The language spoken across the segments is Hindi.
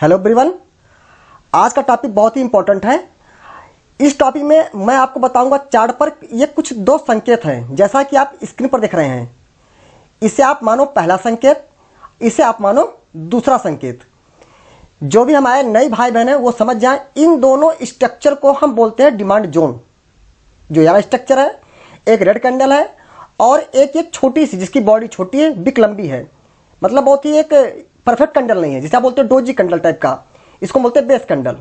हेलो ब्रिवन आज का टॉपिक बहुत ही इंपॉर्टेंट है इस टॉपिक में मैं आपको बताऊंगा चार्ट पर ये कुछ दो संकेत हैं जैसा कि आप स्क्रीन पर देख रहे हैं इसे आप मानो पहला संकेत इसे आप मानो दूसरा संकेत जो भी हमारे नए भाई बहन हैं वो समझ जाएं इन दोनों स्ट्रक्चर को हम बोलते हैं डिमांड जोन जो यहाँ स्ट्रक्चर है एक रेड कैंडल है और एक एक छोटी सी जिसकी बॉडी छोटी है बिक लंबी है मतलब बहुत ही एक परफेक्ट कंडल नहीं है जिसे आप बोलते हैं डोजी कंडल टाइप का इसको बोलते हैं बेस कंडल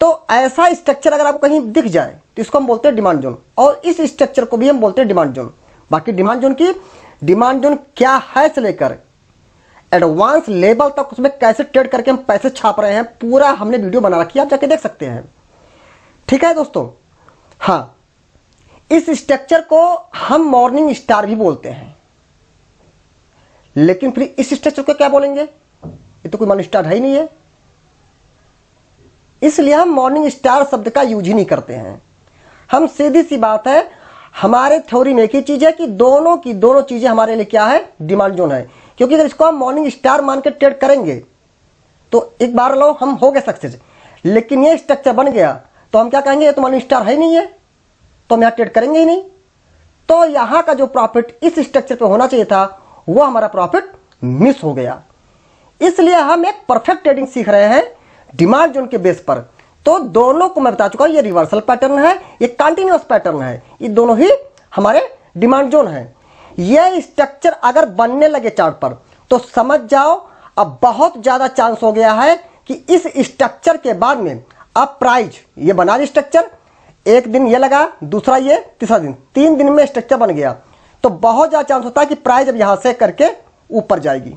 तो ऐसा स्ट्रक्चर अगर आपको कहीं दिख जाए तो इसको हम बोलते हैं डिमांड जोन और इस स्ट्रक्चर को भी हम बोलते हैं डिमांड जोन बाकी डिमांड जोन की डिमांड जोन क्या है से लेकर एडवांस लेवल तक उसमें कैसे ट्रेड करके हम पैसे छाप रहे हैं पूरा हमने वीडियो बना रखी है आप जाके देख सकते हैं ठीक है दोस्तों हाँ इस स्ट्रक्चर को हम मॉर्निंग स्टार भी बोलते हैं लेकिन फिर इस स्ट्रक्चर को क्या बोलेंगे ये तो कोई मान स्टार है ही नहीं है इसलिए हम मॉर्निंग स्टार शब्द का यूज ही नहीं करते हैं हम सीधी सी बात है हमारे थ्योरी में एक ही चीज है कि दोनों की दोनों चीजें हमारे लिए क्या है डिमांड जोन है क्योंकि अगर इसको हम मॉर्निंग स्टार मान के ट्रेड करेंगे तो एक बार लो हम हो गए सक्सेस लेकिन ये स्ट्रक्चर बन गया तो हम क्या कहेंगे ये तो मॉर्निंग स्टार है नहीं है तो हम यहां ट्रेड करेंगे ही नहीं तो यहां का जो प्रॉफिट इस स्ट्रक्चर पर होना चाहिए था वह हमारा प्रॉफिट मिस हो गया इसलिए हम एक परफेक्ट ट्रेडिंग सीख रहे हैं डिमांड जोन के बेस पर तो दोनों को मैं बता चुका हूं ये रिवर्सल पैटर्न है ये कंटिन्यूस पैटर्न है ये दोनों ही हमारे डिमांड जोन है ये स्ट्रक्चर अगर बनने लगे चार्ट पर तो समझ जाओ अब बहुत ज़्यादा चांस हो गया है कि इस स्ट्रक्चर के बाद में अब प्राइज ये बना स्ट्रक्चर एक दिन ये लगा दूसरा ये तीसरा दिन तीन दिन में स्ट्रक्चर बन गया तो बहुत ज़्यादा चांस होता है कि प्राइज अब यहां से करके ऊपर जाएगी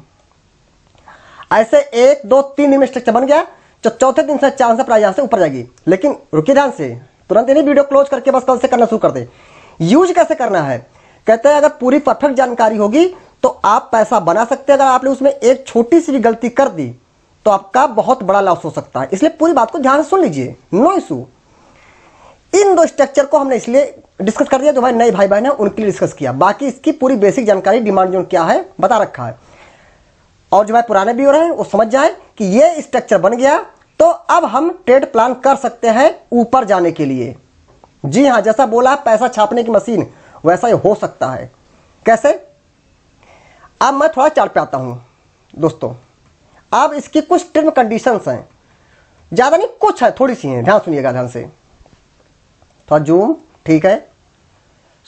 ऐसे एक दो तीन दिन में स्ट्रक्चर बन गया जो चौथे दिन से चांस है प्राइस यहाँ से ऊपर जाएगी लेकिन रुके ध्यान से तुरंत यानी वीडियो क्लोज करके बस कल से करना शुरू कर दे यूज कैसे करना है कहते हैं अगर पूरी परफेक्ट जानकारी होगी तो आप पैसा बना सकते हैं अगर आपने उसमें एक छोटी सी भी गलती कर दी तो आपका बहुत बड़ा लॉस हो सकता है इसलिए पूरी बात को ध्यान से सुन लीजिए नो इशू इन दो स्ट्रक्चर को हमने इसलिए डिस्कस कर दिया जो भाई नए भाई बहन है उनके लिए डिस्कस किया बाकी इसकी पूरी बेसिक जानकारी डिमांड जोन क्या है बता रखा है और जो है पुराने रहे हैं वो समझ जाए कि ये स्ट्रक्चर बन गया तो अब हम ट्रेड प्लान कर सकते हैं ऊपर जाने के लिए जी हाँ जैसा बोला पैसा छापने की मशीन वैसा ही हो सकता है कैसे अब मैं थोड़ा चार्ट पे आता हूँ दोस्तों अब इसकी कुछ टर्म कंडीशंस हैं ज़्यादा नहीं कुछ है थोड़ी सी हैं ध्यान सुनिएगा ध्यान से थोड़ा जूम ठीक है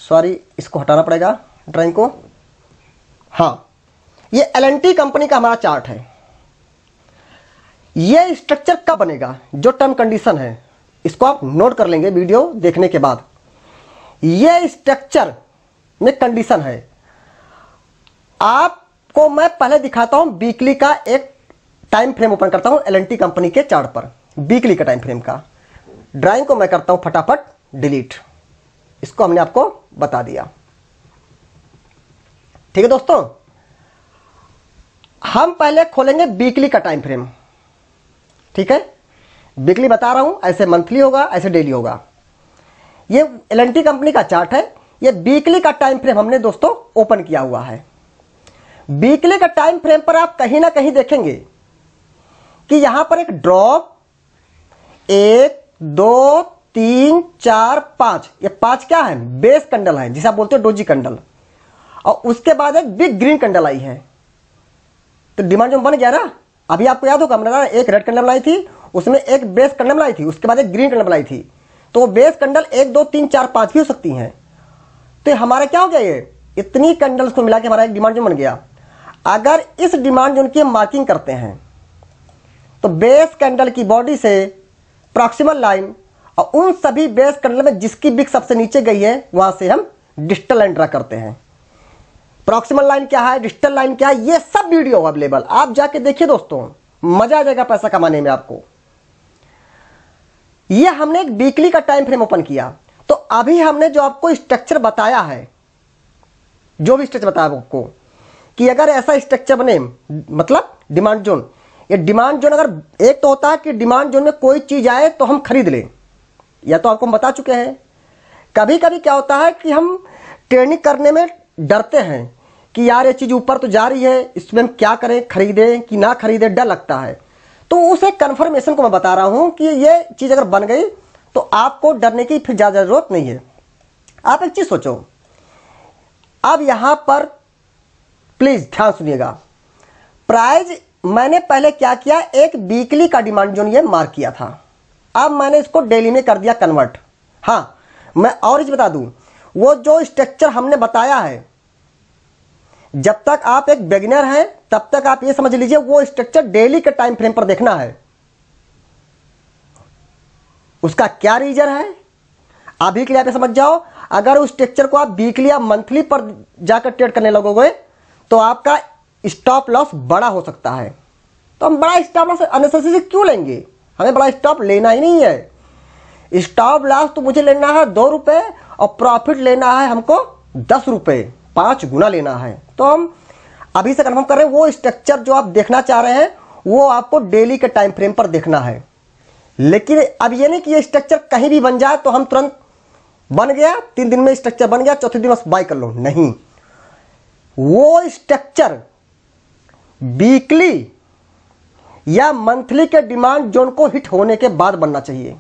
सॉरी इसको हटाना पड़ेगा ड्राइंग को हाँ ये एल कंपनी का हमारा चार्ट है ये स्ट्रक्चर कब बनेगा जो टर्म कंडीशन है इसको आप नोट कर लेंगे वीडियो देखने के बाद ये स्ट्रक्चर में कंडीशन है आपको मैं पहले दिखाता हूं वीकली का एक टाइम फ्रेम ओपन करता हूं एल कंपनी के चार्ट पर वीकली का टाइम फ्रेम का ड्राइंग को मैं करता हूं फटाफट डिलीट इसको हमने आपको बता दिया ठीक है दोस्तों हम पहले खोलेंगे वीकली का टाइम फ्रेम ठीक है वीकली बता रहा हूं ऐसे मंथली होगा ऐसे डेली होगा ये एल कंपनी का चार्ट है ये वीकली का टाइम फ्रेम हमने दोस्तों ओपन किया हुआ है वीकली का टाइम फ्रेम पर आप कहीं ना कहीं देखेंगे कि यहां पर एक ड्रॉप एक दो तीन चार पांच ये पांच क्या है बेस कंडल है जिसे आप बोलते हो डोजी कंडल और उसके बाद एक बिग ग्रीन कंडल आई है तो डिमांड जो बन गया ना अभी आपको याद होगा हमने एक रेड कंडल बनाई थी उसमें एक बेस कंडल बनाई थी उसके बाद एक ग्रीन कंडल बनाई थी तो बेस कंडल एक दो तीन चार पांच भी हो सकती हैं तो हमारा क्या हो गया ये इतनी कंडल्स को मिला के हमारा एक डिमांड जोन बन गया अगर इस डिमांड जोन की मार्किंग करते हैं तो बेस कैंडल की बॉडी से प्रॉक्सिमल लाइन और उन सभी बेस कैंडल में जिसकी बिक सबसे नीचे गई है वहां से हम डिस्टल एंड्रा करते हैं प्रॉक्सिमल लाइन क्या है डिजिटल लाइन क्या है ये सब वीडियो अवेलेबल आप जाके देखिए दोस्तों मजा आ जाएगा पैसा कमाने में आपको ये हमने एक वीकली का टाइम फ्रेम ओपन किया तो अभी हमने जो आपको स्ट्रक्चर बताया है जो भी स्ट्रक्चर बताया आपको कि अगर ऐसा स्ट्रक्चर बने मतलब डिमांड जोन ये डिमांड जोन अगर एक तो होता है कि डिमांड जोन में कोई चीज़ आए तो हम खरीद लें या तो आपको हम बता चुके हैं कभी कभी क्या होता है कि हम ट्रेनिंग करने में डरते हैं कि यार ये चीज़ ऊपर तो जा रही है इसमें हम क्या करें खरीदें कि ना खरीदें डर लगता है तो उसे कन्फर्मेशन को मैं बता रहा हूँ कि ये चीज़ अगर बन गई तो आपको डरने की फिर ज़्यादा ज़रूरत नहीं है आप एक चीज़ सोचो अब यहाँ पर प्लीज़ ध्यान सुनिएगा प्राइज मैंने पहले क्या किया एक वीकली का डिमांड जोन ये मार्क किया था अब मैंने इसको डेली में कर दिया कन्वर्ट हाँ मैं और चीज बता दूं वो जो स्ट्रक्चर हमने बताया है जब तक आप एक बेगिनर हैं तब तक आप ये समझ लीजिए वो स्ट्रक्चर डेली के टाइम फ्रेम पर देखना है उसका क्या रीजन है अभी के लिए आप समझ जाओ अगर उस स्ट्रक्चर को आप वीकली या मंथली पर जाकर ट्रेड करने लगोगे तो आपका स्टॉप लॉस बड़ा हो सकता है तो हम बड़ा स्टॉप लॉस से क्यों लेंगे हमें बड़ा स्टॉप लेना ही नहीं है स्टॉप लॉस तो मुझे लेना है दो रुपए और प्रॉफिट लेना है हमको दस रुपए पांच गुना लेना है तो हम अभी से कन्फर्म कर रहे हैं वो स्ट्रक्चर जो आप देखना चाह रहे हैं वो आपको डेली के टाइम फ्रेम पर देखना है लेकिन अब ये नहीं कि ये स्ट्रक्चर कहीं भी बन जाए तो हम तुरंत बन गया तीन दिन में स्ट्रक्चर बन गया चौथे दिन बस बाय कर लो नहीं वो स्ट्रक्चर वीकली या मंथली के डिमांड जोन को हिट होने के बाद बनना चाहिए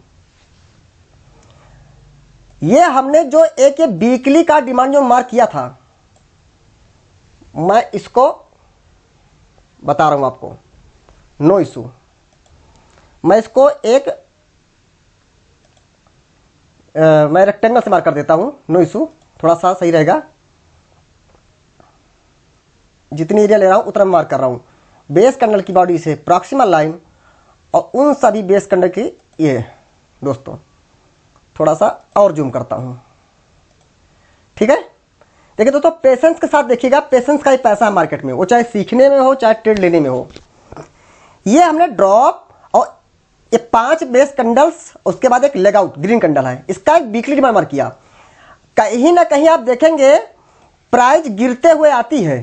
ये हमने जो एक वीकली का डिमांड जोन मार्क किया था मैं इसको बता रहा हूँ आपको नो इशू मैं इसको एक आ, मैं रेक्टेंगल से मार्क कर देता हूँ नो इशू थोड़ा सा सही रहेगा जितनी एरिया ले रहा हूँ उतना मार मार्क कर रहा हूँ बेस कंडल की बॉडी से प्रॉक्सिमल लाइन और उन सभी बेस कंडल की ये दोस्तों थोड़ा सा और जूम करता हूँ ठीक है देखिए दोस्तों पेशेंस के साथ देखिएगा पेशेंस का ही पैसा है मार्केट में वो चाहे सीखने में हो चाहे ट्रेड लेने में हो ये हमने ड्रॉप और ये पांच बेस कंडल्स उसके बाद एक लेग आउट ग्रीन कंडल है इसका एक वीकली डिमांड मार्क किया कहीं ना कहीं आप देखेंगे प्राइस गिरते हुए आती है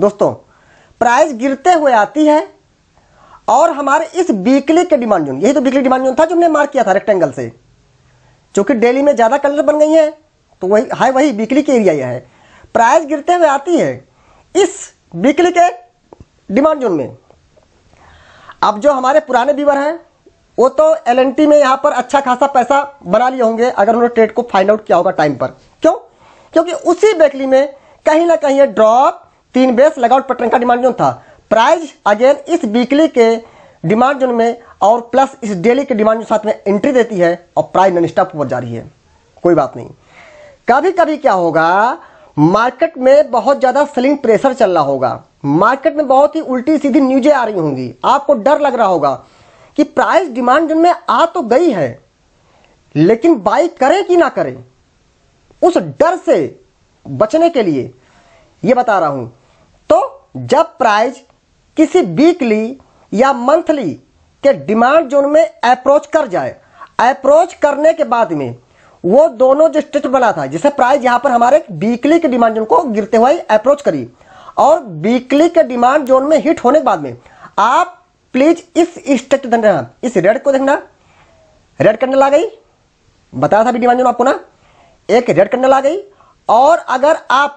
दोस्तों प्राइस गिरते हुए आती है और हमारे इस वीकली के डिमांड जोन यही तो वीकली डिमांड जोन था जो हमने मार्क किया था रेक्टेंगल से चूंकि डेली में ज़्यादा कलर बन गई है तो वही हाई वही वीकली के एरिया है प्राइस गिरते हुए आती है इस वीकली के डिमांड जोन में अब जो हमारे पुराने बीवर हैं वो तो एल में यहाँ पर अच्छा खासा पैसा बना लिए होंगे अगर उन्होंने ट्रेड को फाइंड आउट किया होगा टाइम पर क्यों क्योंकि उसी बेकली में कहीं ना कहीं ड्रॉप तीन बेस लगाउट पैटर्न का डिमांड जोन था प्राइस अगेन इस वीकली के डिमांड जोन में और प्लस इस डेली के डिमांड जोन साथ में एंट्री देती है और प्राइस नन स्टॉप ऊपर जा रही है कोई बात नहीं कभी कभी क्या होगा मार्केट में बहुत ज़्यादा सेलिंग प्रेशर चल रहा होगा मार्केट में बहुत ही उल्टी सीधी न्यूज़ें आ रही होंगी आपको डर लग रहा होगा कि प्राइस डिमांड में आ तो गई है लेकिन बाई करें कि ना करें उस डर से बचने के लिए ये बता रहा हूं तो जब प्राइस किसी वीकली या मंथली के डिमांड जोन में अप्रोच कर जाए अप्रोच करने के बाद में वो दोनों जो स्ट्रेच बना था जिससे प्राइस यहां पर हमारे वीकली के डिमांड जोन को गिरते हुए अप्रोच करी और वीकली के डिमांड जोन में हिट होने के बाद में आप प्लीज इस स्ट्रेच देखना इस रेड को देखना रेड कैंडल आ गई बताया था डिमांड जोन आपको ना एक रेड कैंडल आ गई और अगर आप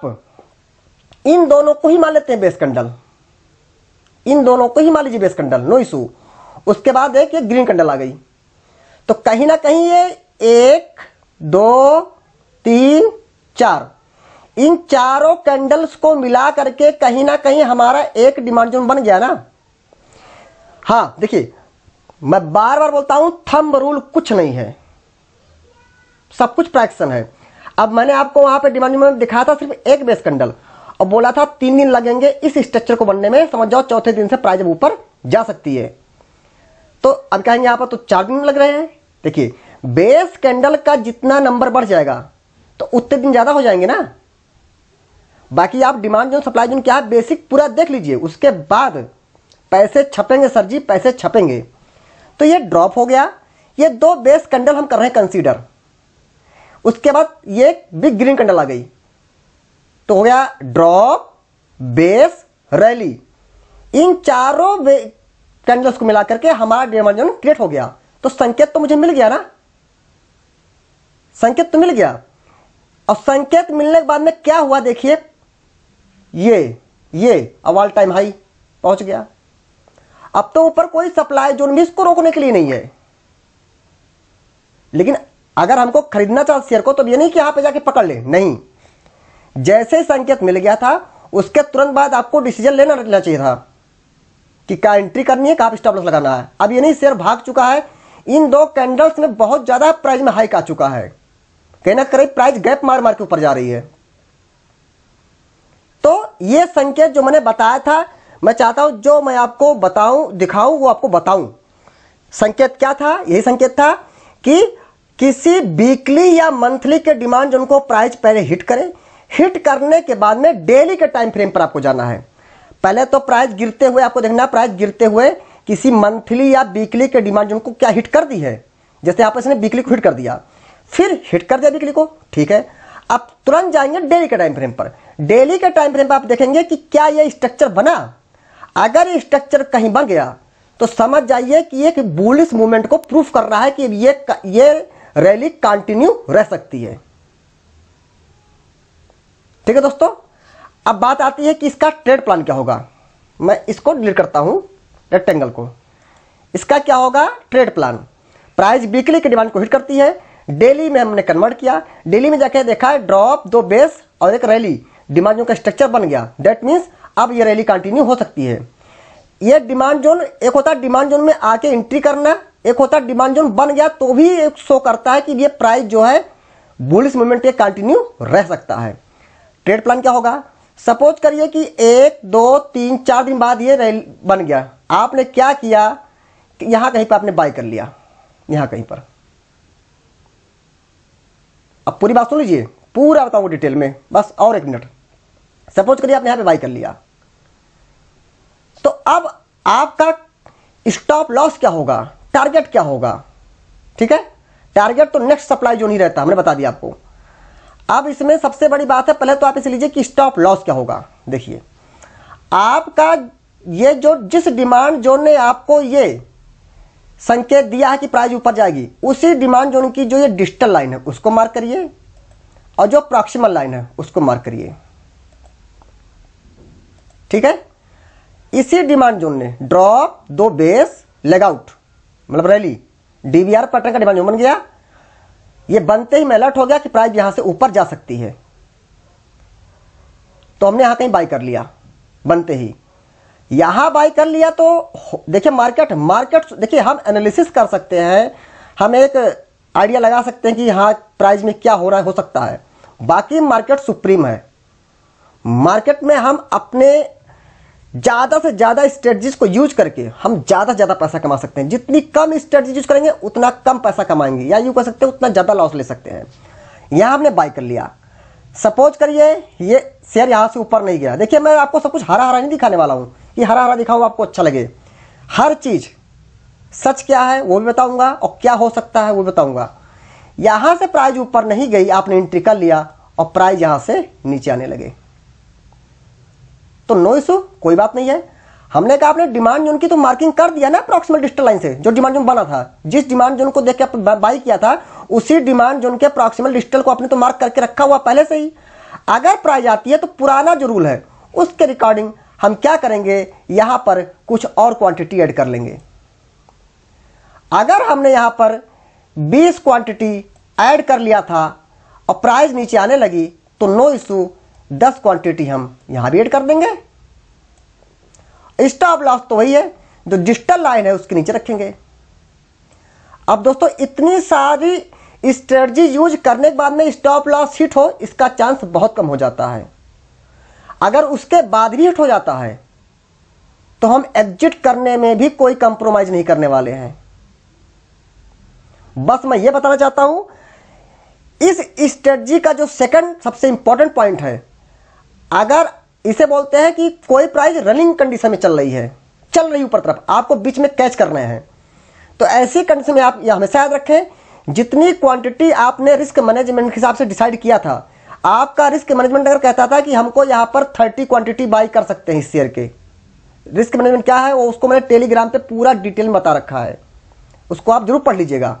इन दोनों को ही मान लेते हैं बेस कैंडल इन दोनों को ही मान लीजिए बेस कैंडल नो इशू उसके बाद एक ग्रीन कैंडल आ गई तो कहीं ना कहीं ये एक दो तीन चार इन चारों कैंडल्स को मिला करके कहीं ना कहीं हमारा एक डिमांड जोन बन गया ना हाँ देखिए मैं बार बार बोलता हूं थंब रूल कुछ नहीं है सब कुछ प्रैक्शन है अब मैंने आपको वहां पे डिमांड जोन दिखाया था सिर्फ एक बेस कैंडल और बोला था तीन दिन लगेंगे इस स्ट्रक्चर को बनने में समझ जाओ चौथे दिन से प्राइज ऊपर जा सकती है तो अब कहेंगे यहां पर तो चार दिन लग रहे हैं देखिए बेस कैंडल का जितना नंबर बढ़ जाएगा तो उतने दिन ज़्यादा हो जाएंगे ना बाकी आप डिमांड जोन सप्लाई जोन क्या है बेसिक पूरा देख लीजिए उसके बाद पैसे छपेंगे सर जी पैसे छपेंगे तो ये ड्रॉप हो गया ये दो बेस कैंडल हम कर रहे हैं कंसीडर उसके बाद ये बिग ग्रीन कैंडल आ गई तो हो गया ड्रॉप बेस रैली इन चारों कैंडल्स को मिलाकर के हमारा डिमांड जोन क्रिएट हो गया तो संकेत तो मुझे मिल गया ना संकेत तो मिल गया और संकेत मिलने के बाद में क्या हुआ देखिए ये ये अब ऑल टाइम हाई पहुंच गया अब तो ऊपर कोई सप्लाई जोन भी इसको रोकने के लिए नहीं है लेकिन अगर हमको खरीदना चाहिए शेयर को तो ये नहीं कि यहां पे जाके पकड़ ले नहीं जैसे संकेत मिल गया था उसके तुरंत बाद आपको डिसीजन लेना लेना चाहिए था कि क्या एंट्री करनी है कहा स्टॉप लॉस लगाना है अब ये नहीं शेयर भाग चुका है इन दो कैंडल्स में बहुत ज़्यादा प्राइस में हाइक आ चुका है कहीं ना कहीं प्राइस गैप मार मार के ऊपर जा रही है तो ये संकेत जो मैंने बताया था मैं चाहता हूं जो मैं आपको बताऊं दिखाऊं वो आपको बताऊं संकेत क्या था यही संकेत था कि किसी वीकली या मंथली के डिमांड जो उनको प्राइस पहले हिट करें हिट करने के बाद में डेली के टाइम फ्रेम पर आपको जाना है पहले तो प्राइस गिरते हुए आपको देखना प्राइस गिरते हुए किसी मंथली या वीकली के डिमांड जो उनको क्या हिट कर दी है जैसे आप इसने वीकली को हिट कर दिया फिर हिट कर दिया वीकली को ठीक है अब तुरंत जाएंगे डेली के टाइम फ्रेम पर डेली के टाइम फ्रेम पर आप देखेंगे कि क्या यह स्ट्रक्चर बना अगर ये स्ट्रक्चर कहीं बन गया तो समझ जाइए कि एक बुलिस मूवमेंट को प्रूफ कर रहा है कि ये ये रैली कंटिन्यू रह सकती है ठीक है दोस्तों अब बात आती है कि इसका ट्रेड प्लान क्या होगा मैं इसको डिलीट करता हूं रेक्टेंगल को इसका क्या होगा ट्रेड प्लान प्राइस वीकली की डिमांड को हिट करती है डेली में हमने कन्वर्ट किया डेली में जाके देखा ड्रॉप दो बेस और एक रैली डिमांड जोन का स्ट्रक्चर बन गया दैट मीन्स अब ये रैली कंटिन्यू हो सकती है ये डिमांड जोन एक होता है डिमांड जोन में आके एंट्री करना एक होता है डिमांड जोन बन गया तो भी एक शो करता है कि ये प्राइस जो है बुलिस मूवमेंट के कंटिन्यू रह सकता है ट्रेड प्लान क्या होगा सपोज करिए कि एक दो तीन चार दिन बाद ये रैली बन गया आपने क्या किया कि यहाँ कहीं पर आपने बाय कर लिया यहाँ कहीं पर अब पूरी बात सुन लीजिए पूरा बताऊंगा डिटेल में बस और एक मिनट सपोज करिए आपने यहां पे बाई कर लिया तो अब आपका स्टॉप लॉस क्या होगा टारगेट क्या होगा ठीक है टारगेट तो नेक्स्ट सप्लाई जो नहीं रहता हमने बता दिया आपको अब इसमें सबसे बड़ी बात है पहले तो आप इसे लीजिए कि स्टॉप लॉस क्या होगा देखिए आपका ये जो जिस डिमांड जोन ने आपको ये संकेत दिया है कि प्राइस ऊपर जाएगी उसी डिमांड जोन की जो ये डिजिटल लाइन है उसको मार्क करिए और जो प्रॉक्सिमल लाइन है उसको मार्क करिए ठीक है इसी डिमांड जोन ने ड्रॉप दो बेस लेगआउट मतलब रैली डीबीआर पैटर्न का डिमांड जोन बन गया ये बनते ही मैं अलर्ट हो गया कि प्राइस यहां से ऊपर जा सकती है तो हमने यहां कहीं बाय कर लिया बनते ही यहां बाय कर लिया तो देखिए मार्केट मार्केट देखिए हम एनालिसिस कर सकते हैं हम एक आइडिया लगा सकते हैं कि हाँ प्राइस में क्या हो रहा है हो सकता है बाकी मार्केट सुप्रीम है मार्केट में हम अपने ज़्यादा से ज़्यादा स्ट्रेटजीज को यूज करके हम ज़्यादा से ज़्यादा पैसा कमा सकते हैं जितनी कम स्ट्रेटजी यूज करेंगे उतना कम पैसा कमाएंगे या यू कर सकते हैं उतना ज़्यादा लॉस ले सकते हैं यहाँ हमने बाय कर लिया सपोज करिए ये शेयर यहाँ से ऊपर नहीं गया देखिए मैं आपको सब कुछ हरा हरा नहीं दिखाने वाला हूँ कि हरा हरा दिखा हुआ आपको अच्छा लगे हर चीज़ सच क्या है वो भी बताऊंगा और क्या हो सकता है वो बताऊंगा यहां से प्राइज ऊपर नहीं गई आपने एंट्री कर लिया और प्राइज यहां से नीचे आने लगे तो नो इशू कोई बात नहीं है हमने कहा आपने डिमांड जोन की तो मार्किंग कर दिया ना अप्रॉक्सीमेट डिस्टल लाइन से जो डिमांड जोन बना था जिस डिमांड जोन को देख के बाई किया था उसी डिमांड जोन के अप्रॉक्सीमेट डिस्टल को आपने तो मार्क करके रखा हुआ पहले से ही अगर प्राइज आती है तो पुराना जो रूल है उसके रिकॉर्डिंग हम क्या करेंगे यहाँ पर कुछ और क्वांटिटी ऐड कर लेंगे अगर हमने यहाँ पर 20 क्वांटिटी ऐड कर लिया था और प्राइस नीचे आने लगी तो नो इशू 10 क्वांटिटी हम यहाँ भी ऐड कर देंगे स्टॉप लॉस तो वही है जो डिजिटल लाइन है उसके नीचे रखेंगे अब दोस्तों इतनी सारी स्ट्रेटजी यूज करने के बाद में स्टॉप लॉस हिट हो इसका चांस बहुत कम हो जाता है अगर उसके बाद भी हिट हो जाता है तो हम एग्जिट करने में भी कोई कंप्रोमाइज नहीं करने वाले हैं बस मैं ये बताना चाहता हूं इस स्ट्रेटजी का जो सेकंड सबसे इंपॉर्टेंट पॉइंट है अगर इसे बोलते हैं कि कोई प्राइस रनिंग कंडीशन में चल रही है चल रही ऊपर तरफ आपको बीच में कैच करना है तो ऐसी कंडीशन में आप यह हमेशा याद रखें जितनी क्वांटिटी आपने रिस्क मैनेजमेंट के हिसाब से डिसाइड किया था आपका रिस्क मैनेजमेंट अगर कहता था कि हमको यहां पर थर्टी क्वांटिटी बाई कर सकते हैं इस शेयर के रिस्क मैनेजमेंट क्या है वो उसको मैंने टेलीग्राम पे पूरा डिटेल में बता रखा है उसको आप जरूर पढ़ लीजिएगा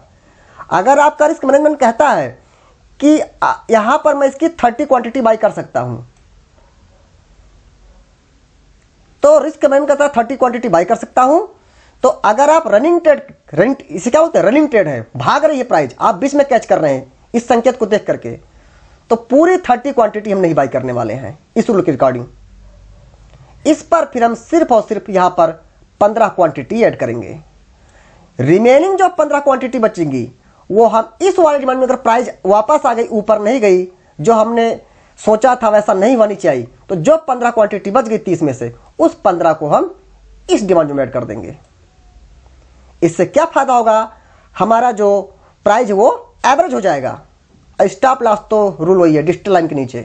अगर आपका रिस्क मैनेजमेंट कहता है कि यहां पर मैं इसकी थर्टी क्वांटिटी बाई कर सकता हूं तो रिस्क मैनेजमेंट कहता है थर्टी क्वांटिटी बाई कर सकता हूं तो अगर आप रनिंग ट्रेड रनिंग इसे क्या बोलते हैं रनिंग ट्रेड है भाग रही है प्राइस आप बीच में कैच कर रहे हैं इस संकेत को देख करके तो पूरी थर्टी क्वांटिटी हम नहीं बाई करने वाले हैं इस रूल के रिकॉर्डिंग इस पर फिर हम सिर्फ और सिर्फ यहां पर पंद्रह क्वांटिटी ऐड करेंगे रिमेनिंग जो पंद्रह क्वांटिटी बचेंगी वो हम इस वाले डिमांड में अगर प्राइस वापस आ गई ऊपर नहीं गई जो हमने सोचा था वैसा नहीं होनी चाहिए तो जो पंद्रह क्वांटिटी बच गई तीस में से उस पंद्रह को हम इस डिमांड में ऐड कर देंगे इससे क्या फायदा होगा हमारा जो प्राइज वो एवरेज हो जाएगा स्टॉप लॉस तो रूल वही है डिजिटल लाइन के नीचे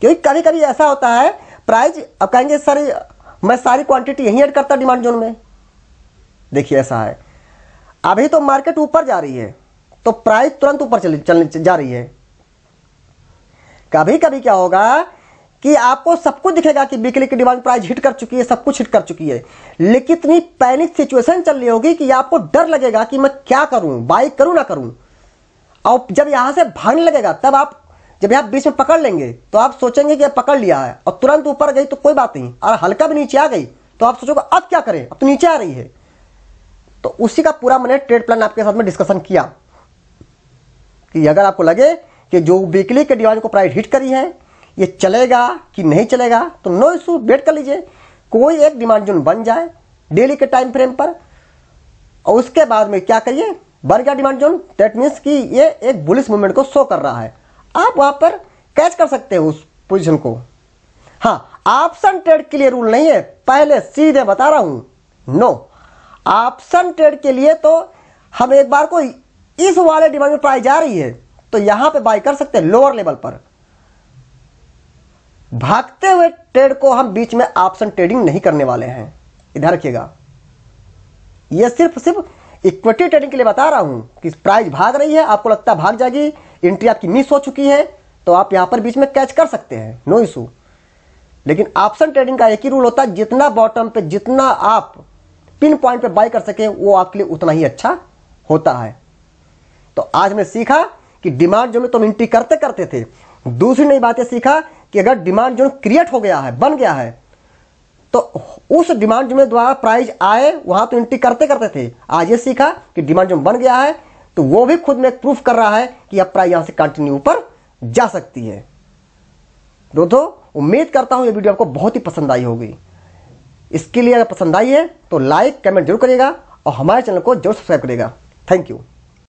क्योंकि कभी कभी ऐसा होता है प्राइज अब कहेंगे सर मैं सारी क्वांटिटी यहीं ऐड करता डिमांड जोन में देखिए ऐसा है अभी तो मार्केट ऊपर जा रही है तो प्राइस तुरंत ऊपर चली चलने जा रही है कभी कभी क्या होगा कि आपको सब कुछ दिखेगा कि बिकली की डिमांड प्राइस हिट कर चुकी है सब कुछ हिट कर चुकी है लेकिन इतनी पैनिक सिचुएशन चल रही होगी कि आपको डर लगेगा कि मैं क्या करूं बाइक करूं ना करूं और जब यहां से भागने लगेगा तब आप जब यहां बीच में पकड़ लेंगे तो आप सोचेंगे कि पकड़ लिया है और तुरंत ऊपर गई तो कोई बात नहीं और हल्का भी नीचे आ गई तो आप सोचोगे अब क्या करें अब तो नीचे आ रही है तो उसी का पूरा मैंने ट्रेड प्लान आपके साथ में डिस्कशन किया कि अगर आपको लगे कि जो वीकली के डिवाइन को प्राइस हिट करी है ये चलेगा कि नहीं चलेगा तो नो इशू वेट कर लीजिए कोई एक डिमांड जोन बन जाए डेली के टाइम फ्रेम पर और उसके बाद में क्या करिए बन गया डिमांड जोन डेट मीन्स कि ये एक बुलिस मूवमेंट को शो कर रहा है आप वहाँ पर कैच कर सकते हो उस पोजिशन को हाँ ऑप्शन ट्रेड के लिए रूल नहीं है पहले सीधे बता रहा हूँ नो ऑप्शन ट्रेड के लिए तो हम एक बार को इस वाले डिमांड में प्राइस जा रही है तो यहाँ पे बाई कर सकते हैं लोअर लेवल पर भागते हुए ट्रेड को हम बीच में ऑप्शन ट्रेडिंग नहीं करने वाले हैं इधर रखिएगा यह सिर्फ सिर्फ इक्विटी ट्रेडिंग के लिए बता रहा हूं कि प्राइस भाग रही है आपको लगता है भाग जाएगी एंट्री आपकी मिस हो चुकी है तो आप यहां पर बीच में कैच कर सकते हैं नो इशू लेकिन ऑप्शन ट्रेडिंग का एक ही रूल होता है जितना बॉटम पे जितना आप पिन पॉइंट पे बाय कर सके वो आपके लिए उतना ही अच्छा होता है तो आज मैं सीखा कि डिमांड जो में तुम तो एंट्री करते करते थे दूसरी नई बातें सीखा कि अगर डिमांड जोन क्रिएट हो गया है बन गया है तो उस डिमांड जोन द्वारा प्राइज आए वहां तो एंट्री करते करते थे आज ये सीखा कि डिमांड जोन बन गया है तो वो भी खुद में प्रूफ कर रहा है कि अब प्राइज यहां से कंटिन्यू ऊपर जा सकती है दोस्तों उम्मीद करता हूं ये वीडियो आपको बहुत ही पसंद आई होगी इसके लिए अगर पसंद आई है तो लाइक कमेंट जरूर करिएगा और हमारे चैनल को जरूर सब्सक्राइब करिएगा थैंक यू